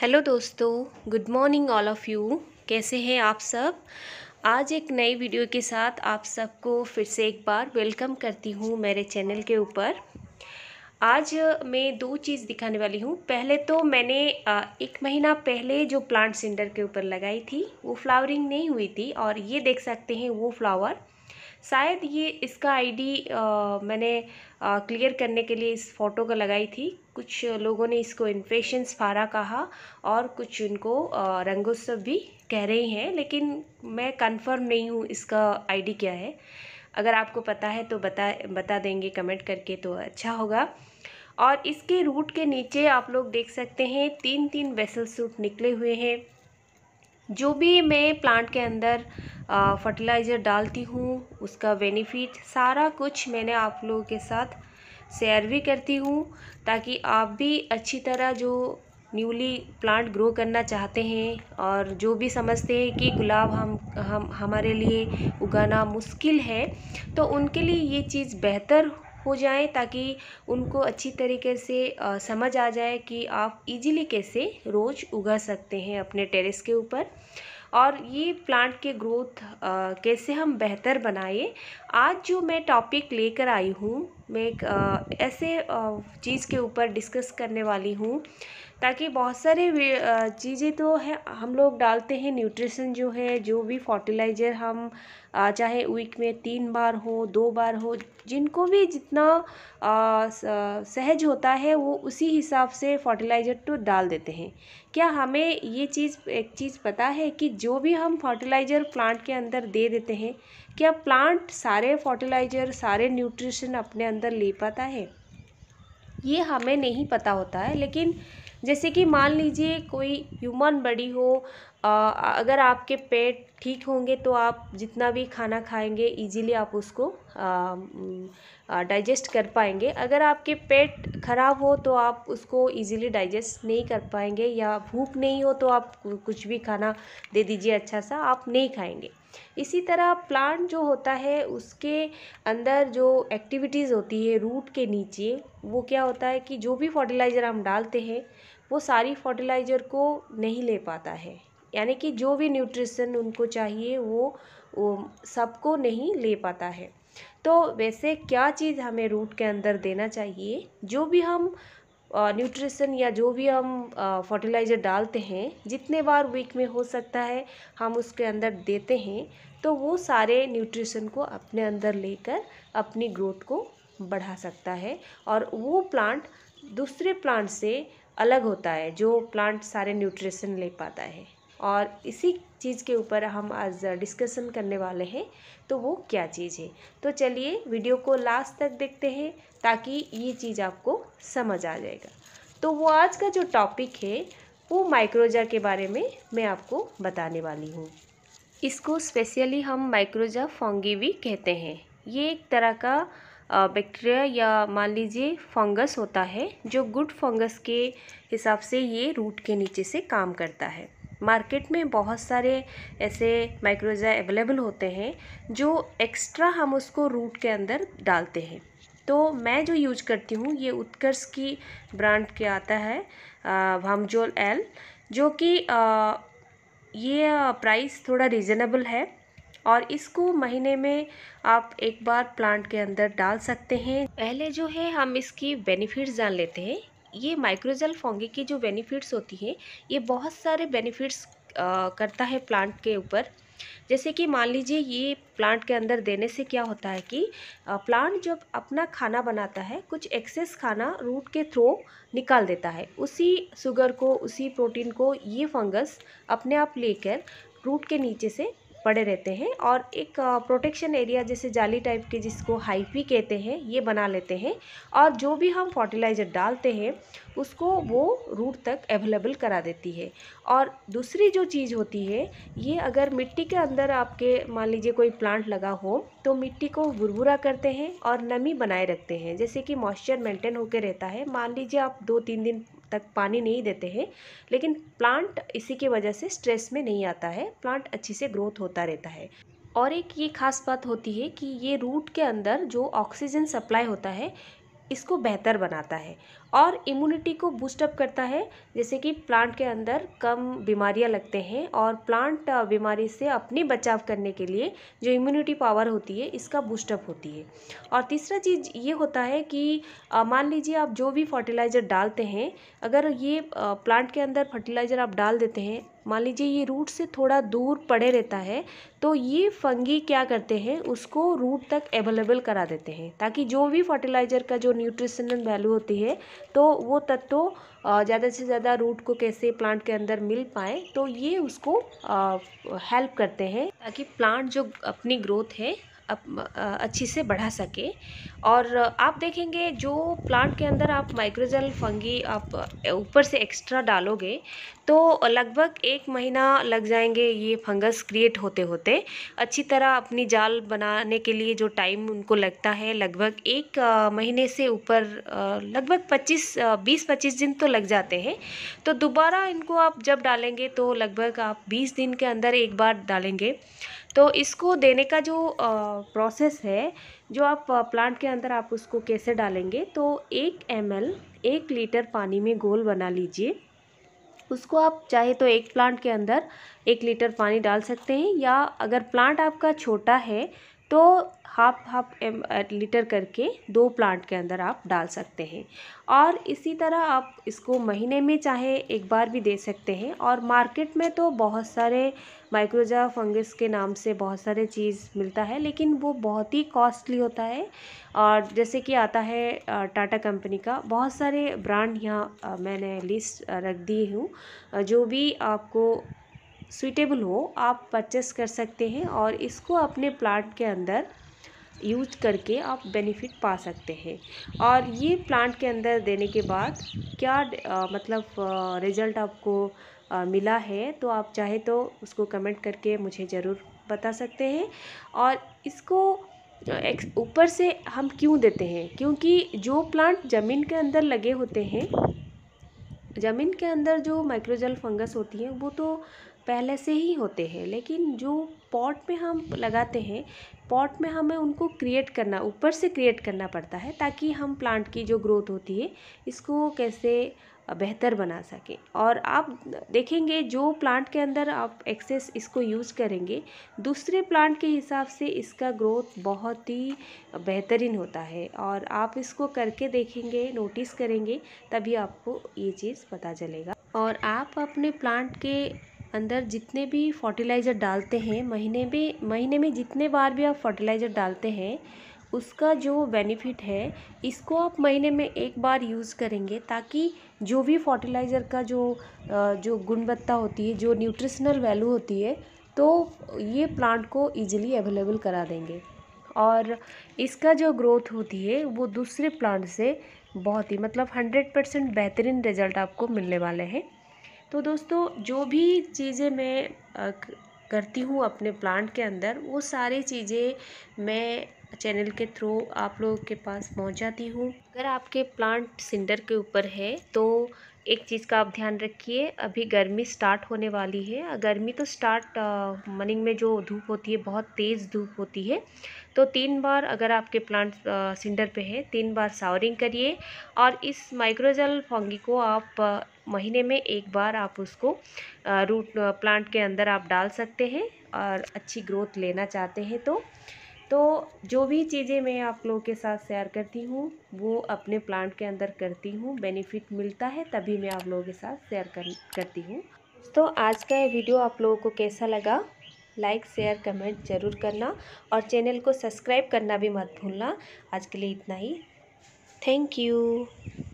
hello दोस्तों good morning all of you कैसे हैं आप सब आज एक नई वीडियो के साथ आप सबको फिर से एक बार वेलकम करती हूँ मेरे चैनल के ऊपर आज मैं दो चीज़ दिखाने वाली हूँ पहले तो मैंने एक महीना पहले जो प्लांट सिंडर के ऊपर लगाई थी वो फ्लावरिंग नहीं हुई थी और ये देख सकते हैं वो फ्लावर शायद ये इसका आईडी मैंने क्लियर करने के लिए इस फ़ोटो का लगाई थी कुछ लोगों ने इसको इन्फेशंस फारा कहा और कुछ इनको रंगोत्सव भी कह रहे हैं लेकिन मैं कंफर्म नहीं हूँ इसका आईडी क्या है अगर आपको पता है तो बता बता देंगे कमेंट करके तो अच्छा होगा और इसके रूट के नीचे आप लोग देख सकते हैं तीन तीन वेसल सूट निकले हुए हैं जो भी मैं प्लांट के अंदर फर्टिलाइज़र डालती हूँ उसका बेनिफिट सारा कुछ मैंने आप लोगों के साथ शेयर भी करती हूँ ताकि आप भी अच्छी तरह जो न्यूली प्लांट ग्रो करना चाहते हैं और जो भी समझते हैं कि गुलाब हम हम हमारे लिए उगाना मुश्किल है तो उनके लिए ये चीज़ बेहतर हो जाएं ताकि उनको अच्छी तरीके से समझ आ जाए कि आप इजीली कैसे रोज़ उगा सकते हैं अपने टेरेस के ऊपर और ये प्लांट के ग्रोथ कैसे हम बेहतर बनाएं आज जो मैं टॉपिक लेकर आई हूँ मैं एक ऐसे चीज़ के ऊपर डिस्कस करने वाली हूँ ताकि बहुत सारे चीज़ें तो हैं हम लोग डालते हैं न्यूट्रिशन जो है जो भी फर्टिलाइज़र हम चाहे वीक में तीन बार हो दो बार हो जिनको भी जितना सहज होता है वो उसी हिसाब से फर्टिलाइज़र तो डाल देते हैं क्या हमें ये चीज़ एक चीज़ पता है कि जो भी हम फर्टिलाइज़र प्लांट के अंदर दे देते हैं क्या प्लांट सारे फर्टिलाइजर सारे न्यूट्रिशन अपने अंदर ले पाता है ये हमें नहीं पता होता है लेकिन जैसे कि मान लीजिए कोई ह्यूमन बॉडी हो आ, अगर आपके पेट ठीक होंगे तो आप जितना भी खाना खाएंगे इजीली आप उसको डाइजेस्ट कर पाएंगे अगर आपके पेट ख़राब हो तो आप उसको इजीली डाइजेस्ट नहीं कर पाएंगे या भूख नहीं हो तो आप कुछ भी खाना दे दीजिए अच्छा सा आप नहीं खाएंगे इसी तरह प्लांट जो होता है उसके अंदर जो एक्टिविटीज़ होती है रूट के नीचे वो क्या होता है कि जो भी फर्टिलाइज़र हम डालते हैं वो सारी फर्टिलाइज़र को नहीं ले पाता है यानी कि जो भी न्यूट्रिशन उनको चाहिए वो, वो सबको नहीं ले पाता है तो वैसे क्या चीज़ हमें रूट के अंदर देना चाहिए जो भी हम न्यूट्रिशन या जो भी हम फर्टिलाइज़र डालते हैं जितने बार वीक में हो सकता है हम उसके अंदर देते हैं तो वो सारे न्यूट्रिशन को अपने अंदर लेकर अपनी ग्रोथ को बढ़ा सकता है और वो प्लांट दूसरे प्लांट से अलग होता है जो प्लांट सारे न्यूट्रिशन ले पाता है और इसी चीज़ के ऊपर हम आज डिस्कशन करने वाले हैं तो वो क्या चीज़ है तो चलिए वीडियो को लास्ट तक देखते हैं ताकि ये चीज़ आपको समझ आ जाएगा तो वो आज का जो टॉपिक है वो माइक्रोजा के बारे में मैं आपको बताने वाली हूँ इसको स्पेशली हम माइक्रोजा फोंगी भी कहते हैं ये एक तरह का बैक्टीरिया या मान लीजिए फंगस होता है जो गुड फंगस के हिसाब से ये रूट के नीचे से काम करता है मार्केट में बहुत सारे ऐसे माइक्रोजा अवेलेबल होते हैं जो एक्स्ट्रा हम उसको रूट के अंदर डालते हैं तो मैं जो यूज करती हूँ ये उत्कर्ष की ब्रांड के आता है भामजोल एल जो कि ये प्राइस थोड़ा रिजनेबल है और इसको महीने में आप एक बार प्लांट के अंदर डाल सकते हैं पहले जो है हम इसकी बेनिफिट्स जान लेते हैं ये माइक्रोजल फोंगे की जो बेनिफिट्स होती है ये बहुत सारे बेनिफिट्स करता है प्लांट के ऊपर जैसे कि मान लीजिए ये प्लांट के अंदर देने से क्या होता है कि प्लांट जब अपना खाना बनाता है कुछ एक्सेस खाना रूट के थ्रू निकाल देता है उसी शुगर को उसी प्रोटीन को ये फंगस अपने आप लेकर रूट के नीचे से पड़े रहते हैं और एक प्रोटेक्शन एरिया जैसे जाली टाइप के जिसको हाइपी कहते हैं ये बना लेते हैं और जो भी हम फर्टिलाइज़र डालते हैं उसको वो रूट तक अवेलेबल करा देती है और दूसरी जो चीज़ होती है ये अगर मिट्टी के अंदर आपके मान लीजिए कोई प्लांट लगा हो तो मिट्टी को भुरभुरा करते हैं और नमी बनाए रखते हैं जैसे कि मॉइस्चर मेंटेन होकर रहता है मान लीजिए आप दो तीन दिन तक पानी नहीं देते हैं लेकिन प्लांट इसी की वजह से स्ट्रेस में नहीं आता है प्लांट अच्छी से ग्रोथ होता रहता है और एक ये खास बात होती है कि ये रूट के अंदर जो ऑक्सीजन सप्लाई होता है इसको बेहतर बनाता है और इम्यूनिटी को बूस्टअप करता है जैसे कि प्लांट के अंदर कम बीमारियां लगते हैं और प्लांट बीमारी से अपनी बचाव करने के लिए जो इम्यूनिटी पावर होती है इसका बूस्टअप होती है और तीसरा चीज़ ये होता है कि मान लीजिए आप जो भी फर्टिलाइज़र डालते हैं अगर ये प्लांट के अंदर फर्टिलाइज़र आप डाल देते हैं मान लीजिए ये रूट से थोड़ा दूर पड़े रहता है तो ये फंगी क्या करते हैं उसको रूट तक अवेलेबल करा देते हैं ताकि जो भी फर्टिलाइज़र का जो न्यूट्रिशनल वैल्यू होती है तो वो तत्व ज़्यादा से ज़्यादा रूट को कैसे प्लांट के अंदर मिल पाए तो ये उसको हेल्प करते हैं ताकि प्लांट जो अपनी ग्रोथ है अच्छी से बढ़ा सके और आप देखेंगे जो प्लांट के अंदर आप माइक्रोजल फंगी आप ऊपर से एक्स्ट्रा डालोगे तो लगभग एक महीना लग जाएंगे ये फंगस क्रिएट होते होते अच्छी तरह अपनी जाल बनाने के लिए जो टाइम उनको लगता है लगभग एक महीने से ऊपर लगभग 25 20-25 दिन तो लग जाते हैं तो दोबारा इनको आप जब डालेंगे तो लगभग आप 20 दिन के अंदर एक बार डालेंगे तो इसको देने का जो आ, प्रोसेस है जो आप प्लांट के अंदर आप उसको कैसे डालेंगे तो एक एम एल एक लीटर पानी में गोल बना लीजिए उसको आप चाहे तो एक प्लांट के अंदर एक लीटर पानी डाल सकते हैं या अगर प्लांट आपका छोटा है तो हाफ हाफ एम लीटर करके दो प्लांट के अंदर आप डाल सकते हैं और इसी तरह आप इसको महीने में चाहे एक बार भी दे सकते हैं और मार्केट में तो बहुत सारे माइक्रोजा फंगस के नाम से बहुत सारे चीज़ मिलता है लेकिन वो बहुत ही कॉस्टली होता है और जैसे कि आता है टाटा कंपनी का बहुत सारे ब्रांड यहाँ मैंने लिस्ट रख दी हूँ जो भी आपको सूटेबल हो आप परचेस कर सकते हैं और इसको अपने प्लाट के अंदर यूज करके आप बेनिफिट पा सकते हैं और ये प्लांट के अंदर देने के बाद क्या आ, मतलब रिज़ल्ट आपको आ, मिला है तो आप चाहे तो उसको कमेंट करके मुझे ज़रूर बता सकते हैं और इसको ऊपर से हम क्यों देते हैं क्योंकि जो प्लांट ज़मीन के अंदर लगे होते हैं ज़मीन के अंदर जो माइक्रोजल फंगस होती है वो तो पहले से ही होते हैं लेकिन जो पॉट में हम लगाते हैं पॉट में हमें उनको क्रिएट करना ऊपर से क्रिएट करना पड़ता है ताकि हम प्लांट की जो ग्रोथ होती है इसको कैसे बेहतर बना सकें और आप देखेंगे जो प्लांट के अंदर आप एक्सेस इसको यूज़ करेंगे दूसरे प्लांट के हिसाब से इसका ग्रोथ बहुत ही बेहतरीन होता है और आप इसको करके देखेंगे नोटिस करेंगे तभी आपको ये चीज़ पता चलेगा और आप अपने प्लांट के अंदर जितने भी फर्टिलाइज़र डालते हैं महीने में महीने में जितने बार भी आप फर्टिलाइज़र डालते हैं उसका जो बेनिफिट है इसको आप महीने में एक बार यूज़ करेंगे ताकि जो भी फर्टिलाइज़र का जो जो गुणवत्ता होती है जो न्यूट्रिशनल वैल्यू होती है तो ये प्लांट को ईजिली अवेलेबल करा देंगे और इसका जो ग्रोथ होती है वो दूसरे प्लांट से बहुत ही मतलब हंड्रेड परसेंट बेहतरीन रिज़ल्ट आपको मिलने वाले हैं तो दोस्तों जो भी चीज़ें मैं करती हूँ अपने प्लांट के अंदर वो सारी चीज़ें मैं चैनल के थ्रू आप लोगों के पास पहुँचाती हूँ अगर आपके प्लांट सिंडर के ऊपर है तो एक चीज़ का आप ध्यान रखिए अभी गर्मी स्टार्ट होने वाली है गर्मी तो स्टार्ट मॉर्निंग में जो धूप होती है बहुत तेज़ धूप होती है तो तीन बार अगर आपके प्लांट सिंडर पे है तीन बार सावरिंग करिए और इस माइक्रोजल फॉन्गी को आप महीने में एक बार आप उसको रूट प्लांट के अंदर आप डाल सकते हैं और अच्छी ग्रोथ लेना चाहते हैं तो तो जो भी चीज़ें मैं आप लोगों के साथ शेयर करती हूँ वो अपने प्लांट के अंदर करती हूँ बेनिफिट मिलता है तभी मैं आप लोगों के साथ शेयर कर, करती हूँ तो आज का ये वीडियो आप लोगों को कैसा लगा लाइक शेयर कमेंट जरूर करना और चैनल को सब्सक्राइब करना भी मत भूलना आज के लिए इतना ही थैंक यू